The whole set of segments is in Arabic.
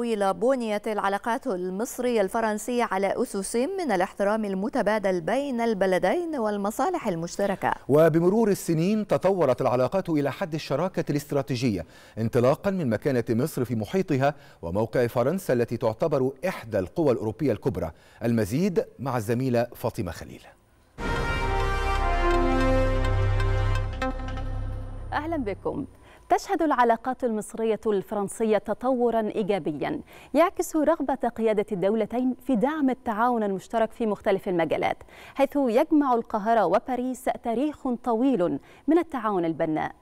طويل بنيت العلاقات المصرية الفرنسية على أسس من الاحترام المتبادل بين البلدين والمصالح المشتركة وبمرور السنين تطورت العلاقات إلى حد الشراكة الاستراتيجية انطلاقا من مكانة مصر في محيطها وموقع فرنسا التي تعتبر إحدى القوى الأوروبية الكبرى المزيد مع الزميلة فاطمة خليل أهلا بكم تشهد العلاقات المصرية الفرنسية تطورا إيجابيا يعكس رغبة قيادة الدولتين في دعم التعاون المشترك في مختلف المجالات حيث يجمع القاهرة وباريس تاريخ طويل من التعاون البناء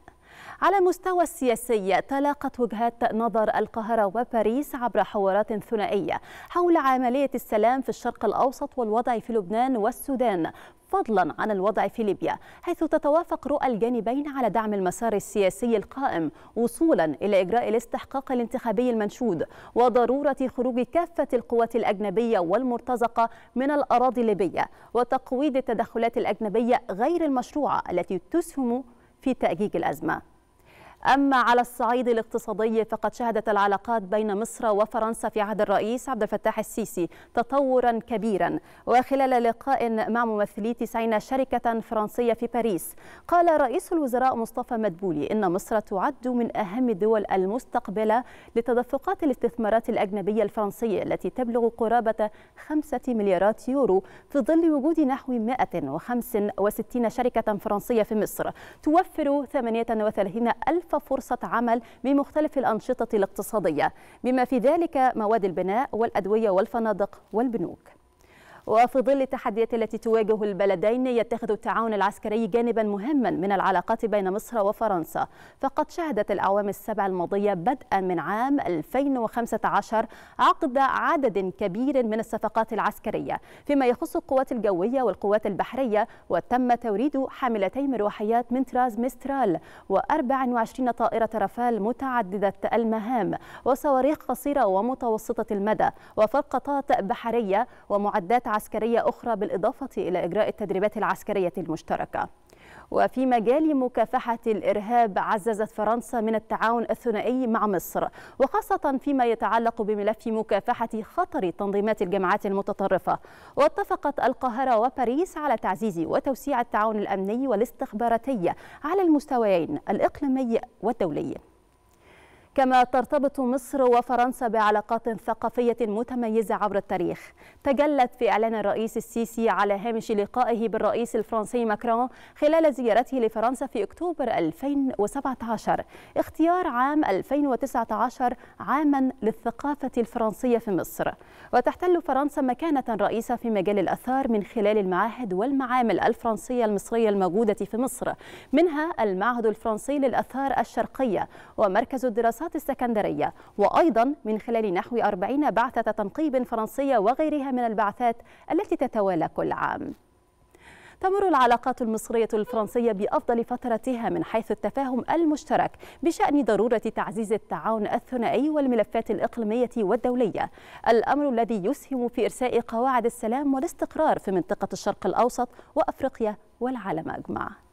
على المستوى السياسي تلاقت وجهات نظر القاهرة وباريس عبر حوارات ثنائية حول عملية السلام في الشرق الأوسط والوضع في لبنان والسودان فضلا عن الوضع في ليبيا حيث تتوافق رؤى الجانبين على دعم المسار السياسي القائم وصولا إلى إجراء الاستحقاق الانتخابي المنشود وضرورة خروج كافة القوات الأجنبية والمرتزقة من الأراضي الليبية وتقويض التدخلات الأجنبية غير المشروعة التي تسهم في تأجيج الأزمة أما على الصعيد الاقتصادي فقد شهدت العلاقات بين مصر وفرنسا في عهد الرئيس عبد الفتاح السيسي تطورا كبيرا وخلال لقاء مع ممثلي 90 شركة فرنسية في باريس قال رئيس الوزراء مصطفى مدبولي إن مصر تعد من أهم الدول المستقبلة لتدفقات الاستثمارات الأجنبية الفرنسية التي تبلغ قرابة 5 مليارات يورو في ظل وجود نحو 165 شركة فرنسية في مصر توفر 38 ألف ألف فرصة عمل بمختلف الأنشطة الاقتصادية بما في ذلك مواد البناء والأدوية والفنادق والبنوك وفي ظل التحديات التي تواجه البلدين يتخذ التعاون العسكري جانبا مهما من العلاقات بين مصر وفرنسا فقد شهدت الأعوام السبع الماضية بدءا من عام 2015 عقد عدد كبير من الصفقات العسكرية فيما يخص القوات الجوية والقوات البحرية وتم توريد حاملتي مروحيات من تراز ميسترال و24 طائرة رفال متعددة المهام وصواريخ قصيرة ومتوسطة المدى وفرقطات بحرية ومعدات عسكرية أخرى بالإضافة إلى إجراء التدريبات العسكرية المشتركة وفي مجال مكافحة الإرهاب عززت فرنسا من التعاون الثنائي مع مصر وخاصة فيما يتعلق بملف مكافحة خطر تنظيمات الجماعات المتطرفة واتفقت القاهرة وباريس على تعزيز وتوسيع التعاون الأمني والاستخباراتي على المستويين الإقليمي والدولي كما ترتبط مصر وفرنسا بعلاقات ثقافية متميزة عبر التاريخ تجلت في إعلان الرئيس السيسي على هامش لقائه بالرئيس الفرنسي ماكرون خلال زيارته لفرنسا في أكتوبر 2017 اختيار عام 2019 عاما للثقافة الفرنسية في مصر وتحتل فرنسا مكانة رئيسة في مجال الأثار من خلال المعاهد والمعامل الفرنسية المصرية الموجودة في مصر منها المعهد الفرنسي للأثار الشرقية ومركز الدراسات الجامعات السكندرية وأيضا من خلال نحو 40 بعثة تنقيب فرنسية وغيرها من البعثات التي تتوالى كل عام تمر العلاقات المصرية الفرنسية بأفضل فترتها من حيث التفاهم المشترك بشأن ضرورة تعزيز التعاون الثنائي والملفات الإقليمية والدولية الأمر الذي يسهم في إرساء قواعد السلام والاستقرار في منطقة الشرق الأوسط وأفريقيا والعالم أجمع